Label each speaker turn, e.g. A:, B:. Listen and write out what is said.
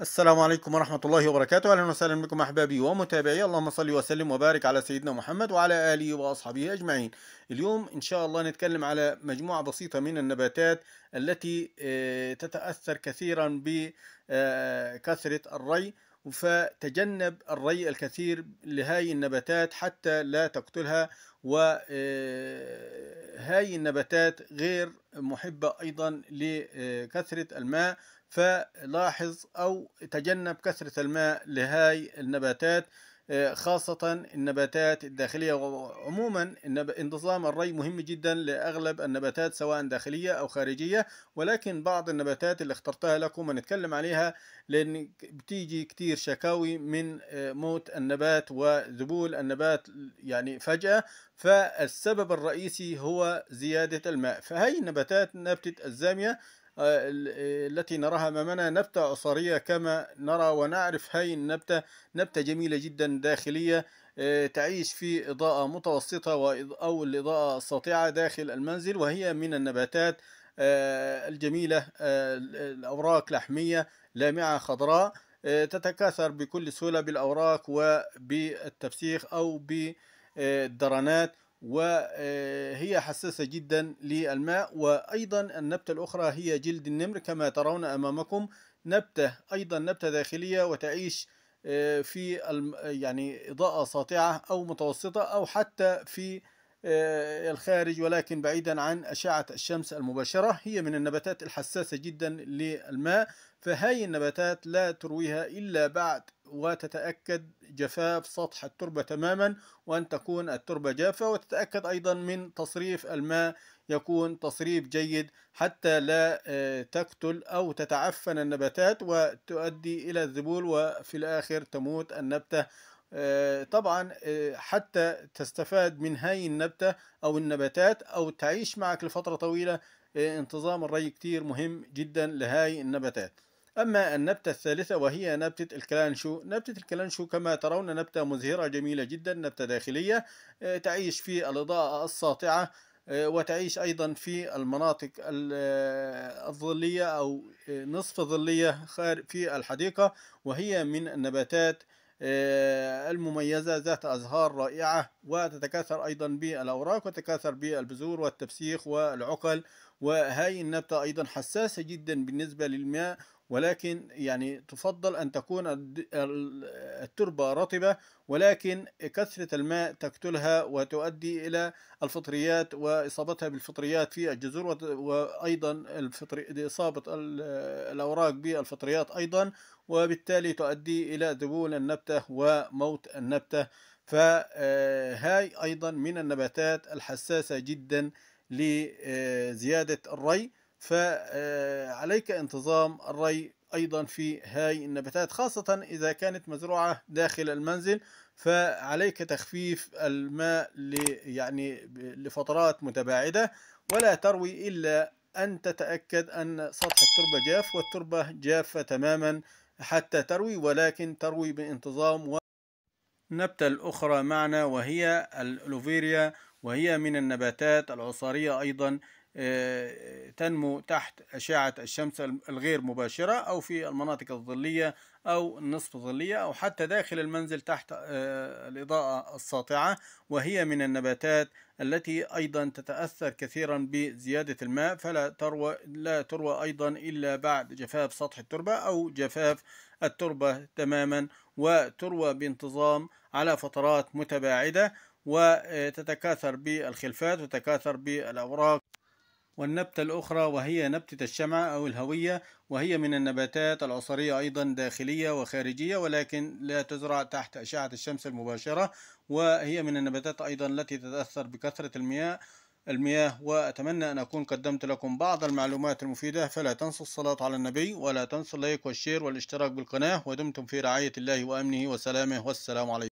A: السلام عليكم ورحمة الله وبركاته أهلا وسهلا بكم أحبابي ومتابعي اللهم صل وسلم وبارك على سيدنا محمد وعلى آله وأصحابه أجمعين اليوم إن شاء الله نتكلم على مجموعة بسيطة من النباتات التي آه، تتأثر كثيرا بكثرة آه، الري فتجنب الري الكثير لهاي النباتات حتى لا تقتلها وهاي آه، النباتات غير محبة أيضا لكثرة الماء فلاحظ أو تجنب كثرة الماء لهاي النباتات آه، خاصة النباتات الداخلية وعموما انتظام الري مهم جدا لأغلب النباتات سواء داخلية أو خارجية ولكن بعض النباتات اللي اخترتها لكم هنتكلم عليها لأن بتيجي كتير شكاوي من آه، موت النبات وذبول النبات يعني فجأة فالسبب الرئيسي هو زيادة الماء فهي النباتات نبتة الزامية التي نراها أمامنا نبتة أصرية كما نرى ونعرف هاي النبتة نبتة جميلة جدا داخلية آه، تعيش في إضاءة متوسطة أو الإضاءة الساطعة داخل المنزل وهي من النباتات آه، الجميلة آه، الأوراق لحمية لامعة خضراء تتكاثر بكل سهولة بالأوراق وبالتفسيخ أو بالدرنات وهي حساسة جدا للماء وأيضا النبتة الأخرى هي جلد النمر كما ترون أمامكم نبتة أيضا نبتة داخلية وتعيش آه، في يعني إضاءة ساطعة أو متوسطة أو حتى في آه، الخارج ولكن بعيدا عن أشعة الشمس المباشرة هي من النباتات الحساسة جدا للماء فهاي النباتات لا ترويها إلا بعد وتتأكد جفاف سطح التربة تماما وأن تكون التربة جافة وتتأكد أيضا من تصريف الماء يكون تصريف جيد حتى لا آه، تقتل أو تتعفن النباتات وتؤدي إلى الذبول وفي الآخر تموت النبتة آه، طبعا آه، حتى تستفاد من هاي النبتة أو النباتات أو تعيش معك لفترة طويلة آه، انتظام الري كتير مهم جدا لهاي النباتات أما النبتة الثالثة وهي نبتة الكلانشو نبتة الكلانشو كما ترون نبتة مزهرة جميلة جدا نبتة داخلية تعيش في الإضاءة الساطعة وتعيش أيضا في المناطق الظلية أو نصف ظلية في الحديقة وهي من النباتات آه، المميزة ذات أزهار رائعة وتتكاثر أيضا بالأوراق وتتكاثر بالبذور والتبسيخ والعقل وهذه النبتة أيضا حساسة جدا بالنسبة للماء ولكن يعني تفضل أن تكون التربة رطبة ولكن كثرة الماء تقتلها وتؤدي إلى الفطريات وإصابتها بالفطريات في الجذور وأيضا إصابة الأوراق بالفطريات أيضا وبالتالي تؤدي إلى ذبول النبتة وموت النبتة فهاي آه، أيضا من النباتات الحساسة جدا لزيادة الري فعليك انتظام الري أيضا في هاي النباتات خاصة إذا كانت مزروعة داخل المنزل فعليك تخفيف الماء يعني لفترات متباعدة ولا تروي إلا أن تتأكد أن سطح التربة جاف والتربة جافة تماما حتى تروي ولكن تروي بانتظام و... النبتة الأخرى معنا وهي الألوفيريا وهي من النباتات العصارية أيضا آه، تنمو تحت أشعة الشمس الغير مباشرة أو في المناطق الظلية أو النصف ظلية أو حتى داخل المنزل تحت آه، الإضاءة الساطعة وهي من النباتات التي أيضا تتأثر كثيرا بزيادة الماء فلا تروى لا تروى أيضا إلا بعد جفاف سطح التربة أو جفاف التربة تماما وتروى بانتظام على فترات متباعدة وتتكاثر بالخلفات وتتكاثر بالأوراق والنبتة الأخرى وهي نبتة الشمعة أو الهوية وهي من النباتات العصرية أيضا داخلية وخارجية ولكن لا تزرع تحت أشعة الشمس المباشرة وهي من النباتات أيضا التي تتأثر بكثرة المياه المياه وأتمنى أن أكون قدمت لكم بعض المعلومات المفيدة فلا تنسوا الصلاة على النبي ولا تنسوا اللايك والشير والاشتراك بالقناة ودمتم في رعاية الله وأمنه وسلامه والسلام عليكم